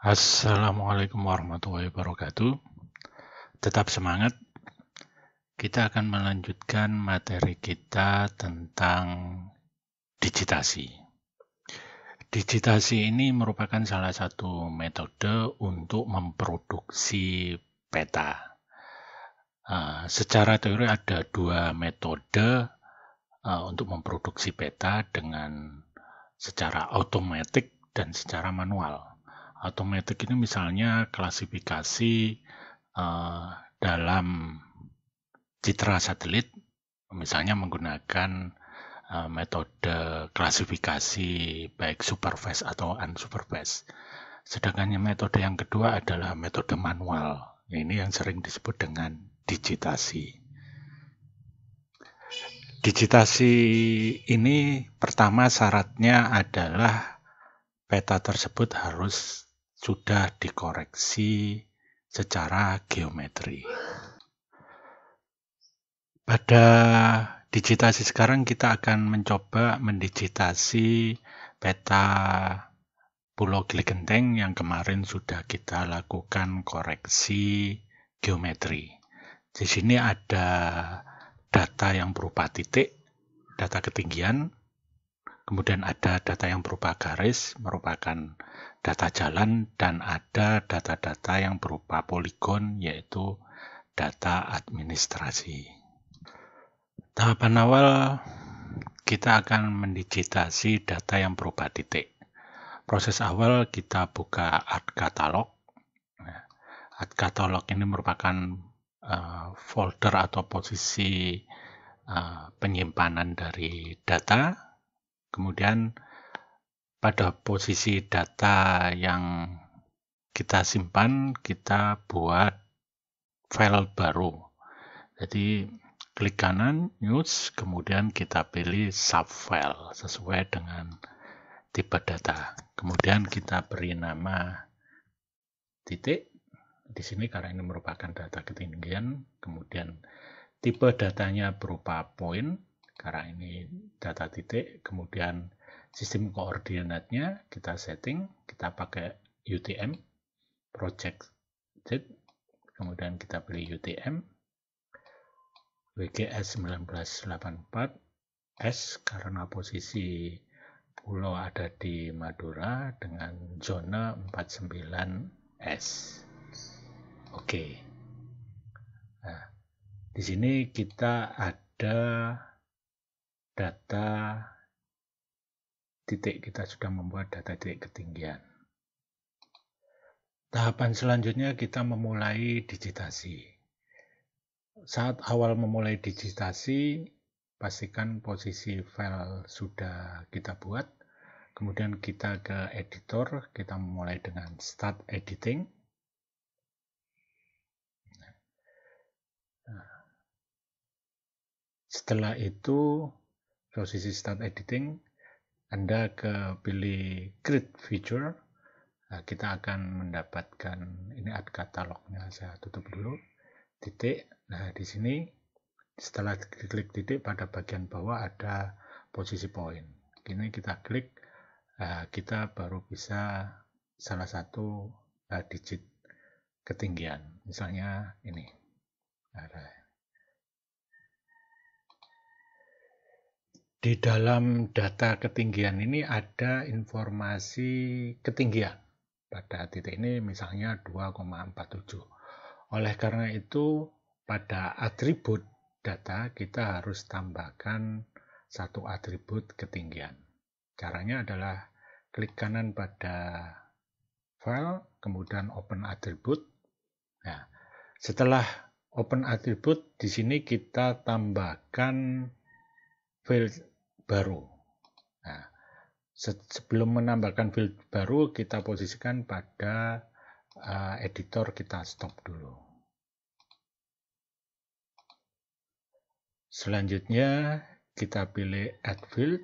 Assalamualaikum warahmatullahi wabarakatuh. Tetap semangat. Kita akan melanjutkan materi kita tentang digitasi. Digitasi ini merupakan salah satu metode untuk memproduksi peta. Ah, secara teori ada dua metode ah, untuk memproduksi peta dengan secara otomatis dan secara manual Automatic ini misalnya klasifikasi uh, dalam citra satelit, misalnya menggunakan uh, metode klasifikasi baik supervised atau unsupervised. Sedangkan metode yang kedua adalah metode manual. Nah, ini yang sering disebut dengan digitasi. Digitasi ini pertama syaratnya adalah peta tersebut harus sudah dikoreksi secara geometri. Pada digitasi sekarang kita akan mencoba mendigitasi peta Pulau Gili yang kemarin sudah kita lakukan koreksi geometri. Di sini ada data yang berupa titik, data ketinggian, Kemudian ada data yang berupa garis, merupakan data jalan, dan ada data-data yang berupa poligon, yaitu data administrasi. Tahapan awal kita akan mendigitasi data yang berupa titik. Proses awal kita buka art katalog. Nah, art katalog ini merupakan eh, folder atau posisi eh, penyimpanan dari data Kemudian pada posisi data yang kita simpan, kita buat file baru. Jadi klik kanan news, kemudian kita pilih subfile sesuai dengan tipe data. Kemudian kita beri nama titik. Di sini karena ini merupakan data ketinggian, kemudian tipe datanya berupa point. Sekarang ini data titik, kemudian sistem koordinatnya kita setting, kita pakai UTM, project kemudian kita pilih UTM, WGS 1984, S karena posisi pulau ada di Madura dengan zona 49S. Oke. Nah, di sini kita ada data titik kita sudah membuat data titik ketinggian. Tahapan selanjutnya kita memulai digitasi. Saat awal memulai digitasi, pastikan posisi file sudah kita buat. Kemudian kita ke editor, kita memulai dengan start editing. Nah, setelah itu Posisi start editing, Anda ke pilih create feature. Nah, kita akan mendapatkan ini ad katalognya saya tutup dulu. Titik. Nah, di sini setelah klik titik pada bagian bawah ada posisi poin. Ini kita klik nah, kita baru bisa salah satu eh, digit ketinggian. Misalnya ini. Nah, di dalam data ketinggian ini ada informasi ketinggian pada titik ini misalnya 2,47. Oleh karena itu pada atribut data kita harus tambahkan satu atribut ketinggian. Caranya adalah klik kanan pada file, kemudian open atribut. Nah, setelah open atribut di sini kita tambahkan file baru. Nah, sebelum menambahkan field baru, kita posisikan pada uh, editor kita stop dulu. Selanjutnya kita pilih add field,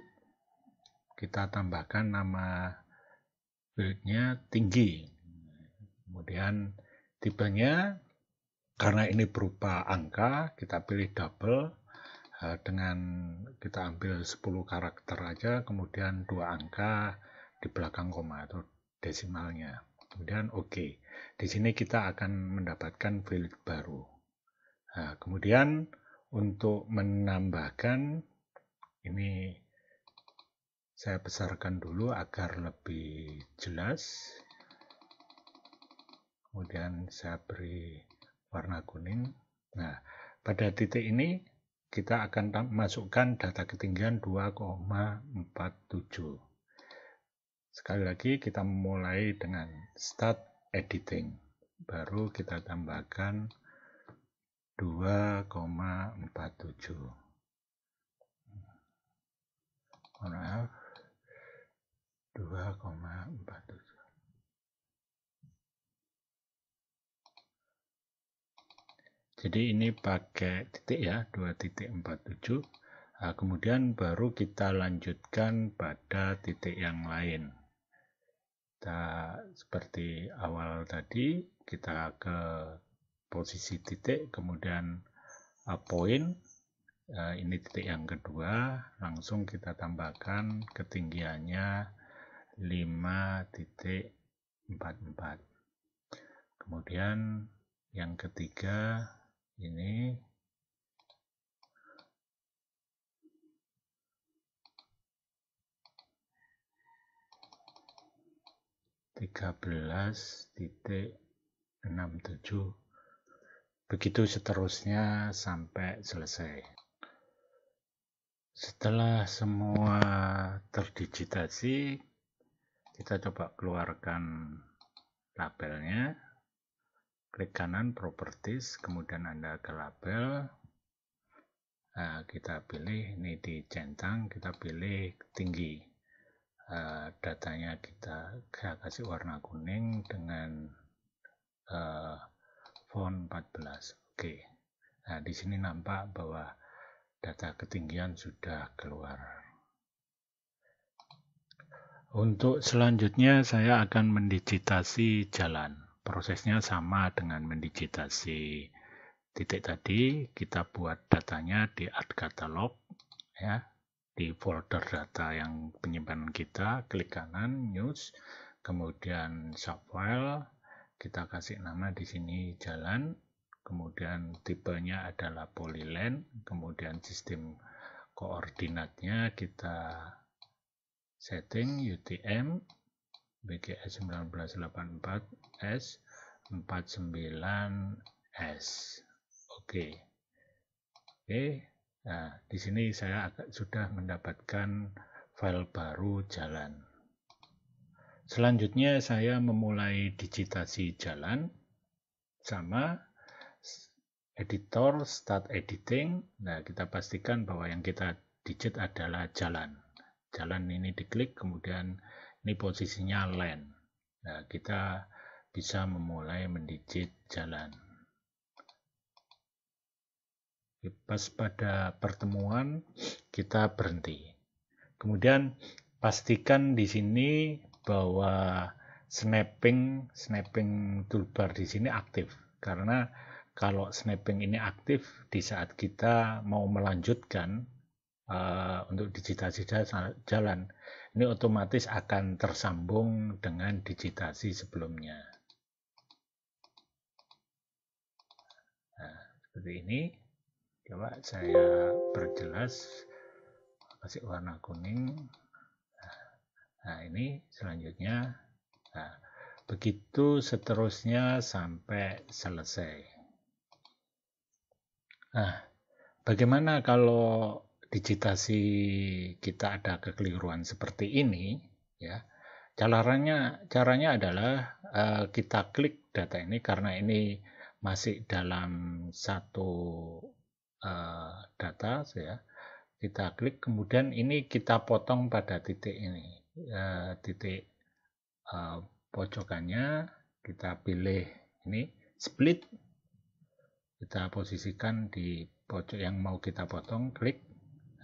kita tambahkan nama fieldnya tinggi. Kemudian tipenya karena ini berupa angka, kita pilih double Eh, dengan kita ambil 10 karakter aja kemudian dua angka di belakang koma atau desimalnya kemudian oke okay. di sini kita akan mendapatkan value baru nah, kemudian untuk menambahkan ini saya besarkan dulu agar lebih jelas kemudian saya beri warna kuning nah pada titik ini kita akan masukkan data ketinggian 2,47 sekali lagi kita mulai dengan start editing baru kita tambahkan 2,47 maaf 2,47 jadi ini pakai titik ya 2.47 ah, kemudian baru kita lanjutkan pada titik yang lain kita seperti awal tadi kita ke posisi titik kemudian point. Ah, poin ah, ini titik yang kedua langsung kita tambahkan ketinggiannya 5.44 kemudian yang ketiga ini tiga belas titik enam tujuh begitu seterusnya sampai selesai setelah semua terdigitasi kita coba keluarkan labelnya klik kanan properties kemudian anda ke label nah, kita pilih ini di centang kita pilih tinggi uh, datanya kita saya kasih warna kuning dengan uh, font 14 oke okay. nah di sini nampak bahwa data ketinggian sudah keluar untuk selanjutnya saya akan mendigitasi jalan prosesnya sama dengan mendigitasi titik tadi kita buat datanya di art catalog ya di folder data yang penyimpanan kita klik kanan news kemudian subfile kita kasih nama di sini jalan kemudian tipenya adalah polyline kemudian sistem koordinatnya kita setting UTM BGS 1984 S 49 S oke oke nah di sini saya sudah mendapatkan file baru jalan selanjutnya saya memulai digitasi jalan sama editor start editing nah kita pastikan bahwa yang kita digit adalah jalan jalan ini diklik kemudian ini posisinya land. Nah, kita bisa memulai mendigit jalan. Pas pada pertemuan kita berhenti. Kemudian pastikan di sini bahwa snapping snapping toolbar di sini aktif karena kalau snapping ini aktif di saat kita mau melanjutkan uh, untuk digitasi jalan ini otomatis akan tersambung dengan digitasi sebelumnya. Nah, seperti ini. Coba saya perjelas kasih warna kuning. Nah, ini selanjutnya. Nah, begitu seterusnya sampai selesai. Nah, bagaimana kalau digitasi kita ada kekeliruan seperti ini, ya caranya caranya adalah uh, kita klik data ini karena ini masih dalam satu uh, eh, data, ya kita klik kemudian ini kita potong pada titik ini uh, titik uh, pojokannya kita pilih ini split kita posisikan di pojok yang mau kita potong klik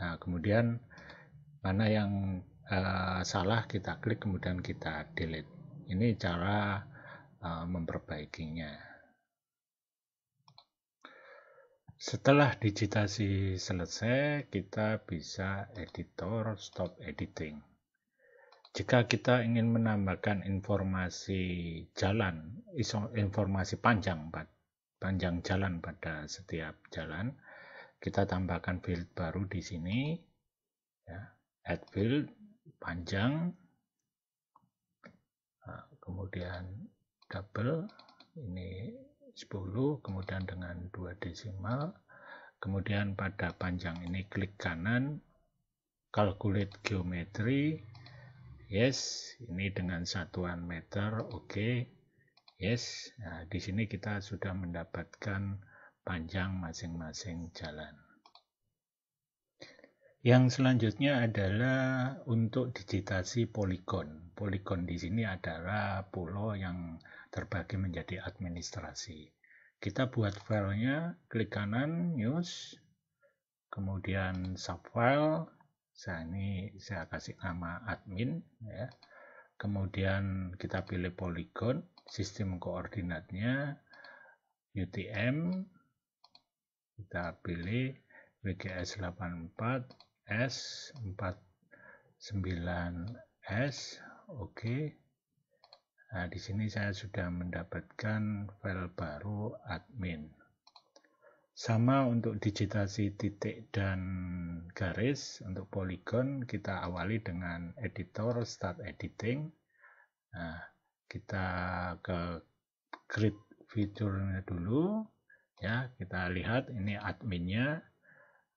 Nah, kemudian mana yang uh, salah kita klik kemudian kita delete. Ini cara uh, memperbaikinya. Setelah digitasi selesai, kita bisa editor stop editing. Jika kita ingin menambahkan informasi jalan, informasi panjang, panjang jalan pada setiap jalan, kita tambahkan field baru di sini ya, add field panjang nah, kemudian double ini 10 kemudian dengan dua desimal kemudian pada panjang ini klik kanan calculate geometry yes ini dengan satuan meter oke okay. yes nah, di sini kita sudah mendapatkan panjang masing-masing jalan. Yang selanjutnya adalah untuk digitasi poligon. Poligon di sini adalah pulau yang terbagi menjadi administrasi. Kita buat filenya, klik kanan, news, kemudian subfile, saya ini saya kasih nama admin, ya. kemudian kita pilih poligon, sistem koordinatnya, UTM, kita pilih WGS 84 S49S oke okay. nah di sini saya sudah mendapatkan file baru admin sama untuk digitasi titik dan garis untuk poligon kita awali dengan editor start editing nah kita ke grid fiturnya dulu ya kita lihat ini adminnya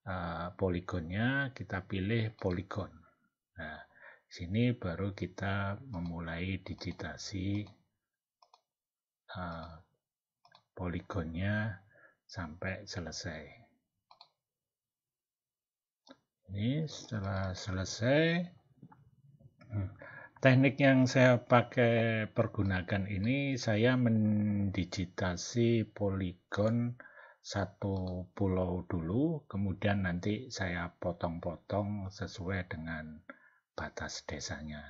uh, poligonnya kita pilih poligon nah sini baru kita memulai digitasi uh, poligonnya sampai selesai ini setelah selesai hmm, teknik yang saya pakai pergunakan ini saya mendigitasi poligon satu pulau dulu, kemudian nanti saya potong-potong sesuai dengan batas desanya.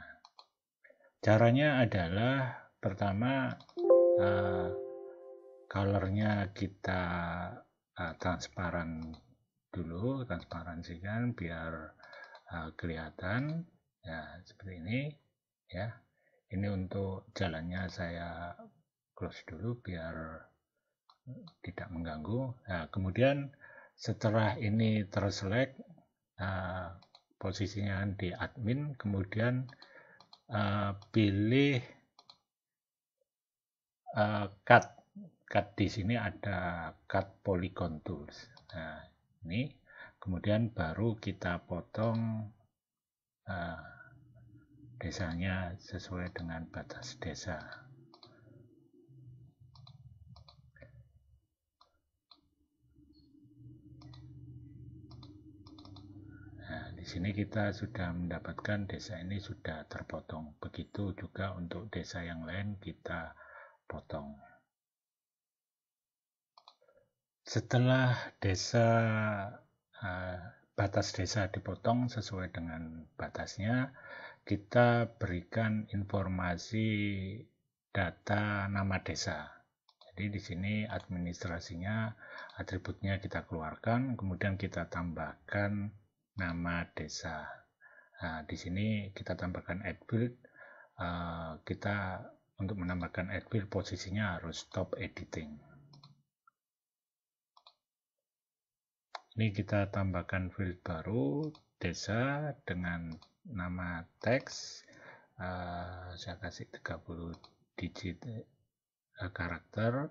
Caranya adalah pertama uh, colornya kita uh, transparan dulu, transparansikan biar uh, kelihatan ya seperti ini ya ini untuk jalannya saya close dulu biar tidak mengganggu nah, kemudian setelah ini terselek uh, posisinya di admin kemudian uh, pilih uh, cut cut di sini ada cut polygon tools nah ini kemudian baru kita potong uh, desanya sesuai dengan batas desa. Nah, di sini kita sudah mendapatkan desa ini sudah terpotong. Begitu juga untuk desa yang lain kita potong. Setelah desa eh, batas desa dipotong sesuai dengan batasnya, kita berikan informasi data nama desa. Jadi di sini administrasinya, atributnya kita keluarkan, kemudian kita tambahkan nama desa. Nah, di sini kita tambahkan add field, eh, kita untuk menambahkan add field posisinya harus stop editing. Ini kita tambahkan field baru, desa dengan nama teks uh, saya kasih 30 digit uh, karakter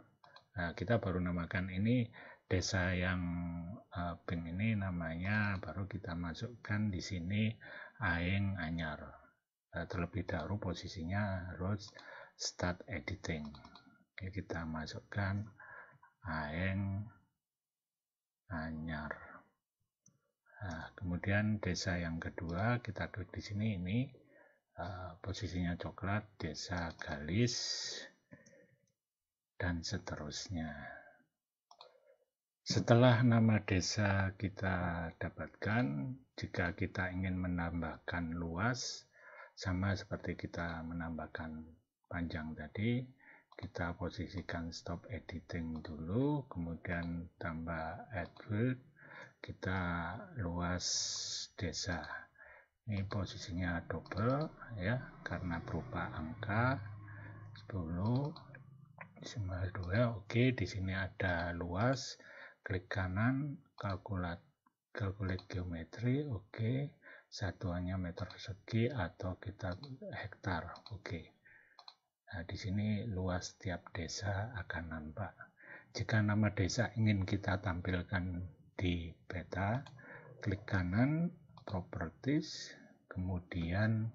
uh, kita baru namakan ini desa yang uh, eh, pink ini namanya baru kita masukkan di sini aing anyar uh, terlebih dahulu posisinya harus start editing Oke, kita masukkan aeng anyar Nah, kemudian desa yang kedua kita klik di sini ini uh, posisinya coklat, desa galis dan seterusnya. Setelah nama desa kita dapatkan, jika kita ingin menambahkan luas sama seperti kita menambahkan panjang tadi, kita posisikan stop editing dulu, kemudian tambah add field kita luas desa ini posisinya double ya karena berupa angka 10 92 oke di sini ada luas klik kanan kalkulat kalkulat geometri oke satuannya meter persegi atau kita hektar oke nah di sini luas tiap desa akan nampak jika nama desa ingin kita tampilkan di peta, klik kanan, properties, kemudian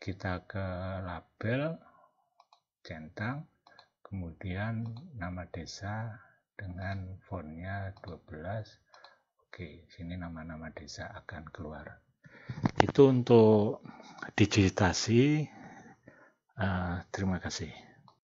kita ke label centang, kemudian nama desa dengan fontnya 12. Oke, sini nama-nama desa akan keluar. Itu untuk digitasi. Uh, terima kasih.